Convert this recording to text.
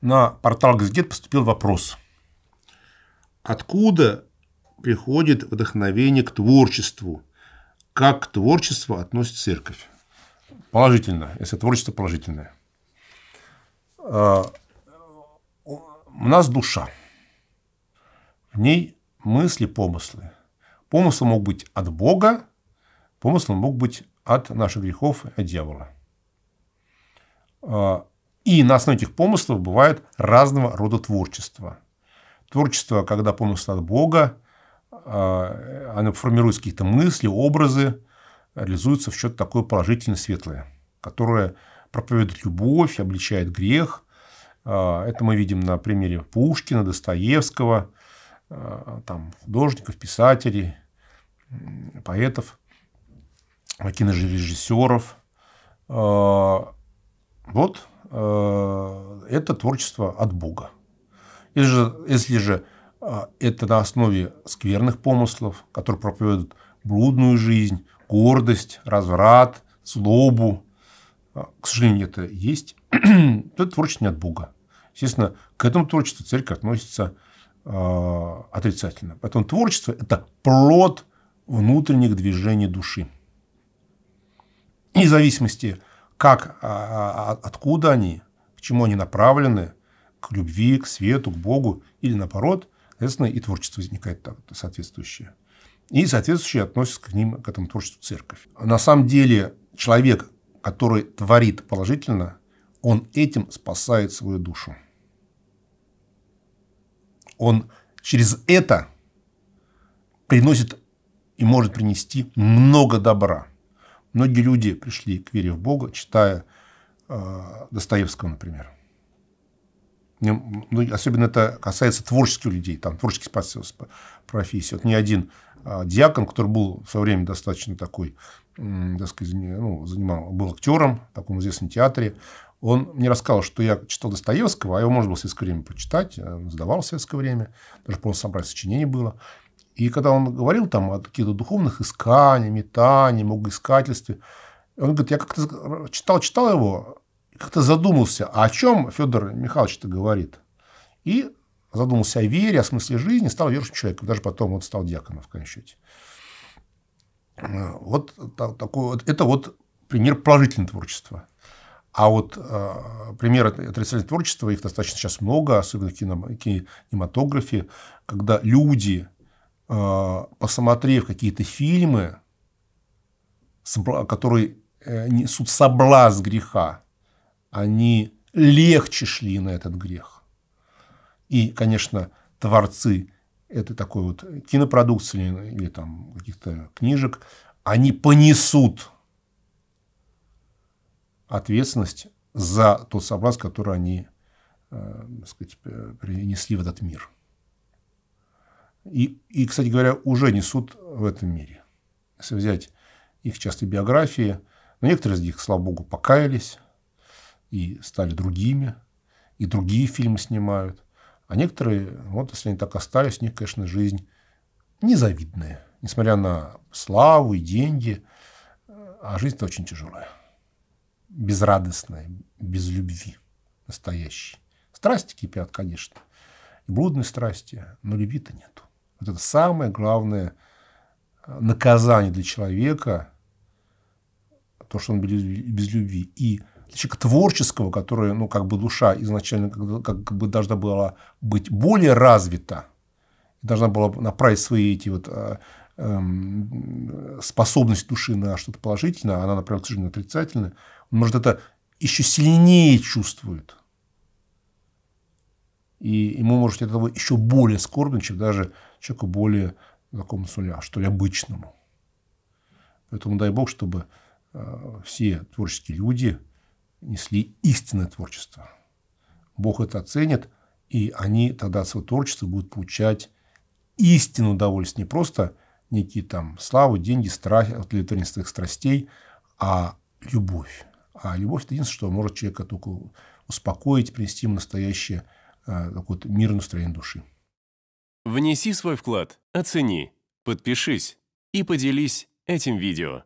на портал Газгет поступил вопрос. Откуда приходит вдохновение к творчеству? Как к творчеству относится церковь? Положительно, если творчество положительное. А, у нас душа. В ней мысли, помыслы. Помыслы мог быть от Бога, помыслы мог быть от наших грехов от дьявола. А, и на основе этих помыслов бывает разного рода творчество. Творчество, когда помысл от Бога, а, оно формирует какие-то мысли, образы, реализуется в что-то такое положительное, светлое, которое проповедует любовь, обличает грех. А, это мы видим на примере Пушкина, Достоевского, а, там, художников, писателей, поэтов, кинорежиссеров. Вот Э, это творчество от Бога. Если же, если же э, это на основе скверных помыслов, которые проповедуют блудную жизнь, гордость, разврат, злобу, э, к сожалению, это есть, это творчество не от Бога. Естественно, к этому творчеству церковь относится э, отрицательно. Поэтому творчество – это плод внутренних движений души. И в зависимости как, а, а, а, откуда они, к чему они направлены, к любви, к свету, к Богу или наоборот, соответственно, и творчество возникает соответствующее. И соответствующее относится к ним, к этому творчеству церковь. На самом деле человек, который творит положительно, он этим спасает свою душу. Он через это приносит и может принести много добра. Многие люди пришли к вере в Бога, читая э, Достоевского, например. Ну, особенно это касается творческих людей, там, творческих профессии. Вот не один э, диакон, который был в свое время достаточно такой, э, так сказать, ну, занимал, был актером в таком известном театре, он мне рассказал, что я читал Достоевского, а его можно было в советское время почитать, задавал э, в советское время, даже полностью собрать сочинение было. И когда он говорил там о каких-то духовных исканиях, метании, богоискательстве, он говорит, я как-то читал-читал его, как-то задумался, а о чем Федор Михайлович-то говорит. И задумался о вере, о смысле жизни, стал верующим человеком. Даже потом он стал диаконом в конечном счете. Вот такой вот, это вот пример положительного творчества. А вот э, примеры отрицательного творчества, их достаточно сейчас много, особенно в кинематографе, когда люди а, посмотрев какие-то фильмы, которые э, несут соблазн греха, они легче шли на этот грех. И, конечно, творцы этой такой вот кинопродукции или там каких-то книжек, они понесут ответственность за тот соблазн, который они э, так сказать, принесли в этот мир и, и, кстати говоря, уже несут в этом мире. Если взять их частые биографии, но некоторые из них, слава богу, покаялись и стали другими, и другие фильмы снимают. А некоторые, вот если они так остались, у них, конечно, жизнь незавидная. Несмотря на славу и деньги, а жизнь-то очень тяжелая. Безрадостная, без любви настоящей. Страсти кипят, конечно, и блудные страсти, но любви-то нету. Вот это самое главное э, наказание для человека, то, что он без любви. И для человека творческого, которое, ну, как бы душа изначально как бы должна была быть более развита, должна была направить свои эти вот э, эм, способность души на что-то положительное, она направлена, к сожалению, отрицательное, он, может, это еще сильнее чувствует – и ему может от этого еще более скорбно, чем даже человеку более знакомому, с нуля, что ли, обычному. Поэтому дай бог, чтобы э, все творческие люди несли истинное творчество. Бог это оценит, и они тогда от своего творчества будут получать истинное удовольствие. Не просто некие там славу, деньги, страхи, удовлетворение своих страстей, а любовь. А любовь – это единственное, что может человека только успокоить, принести ему настоящее Э, вот, мир настроения души. Внеси свой вклад, оцени, подпишись и поделись этим видео.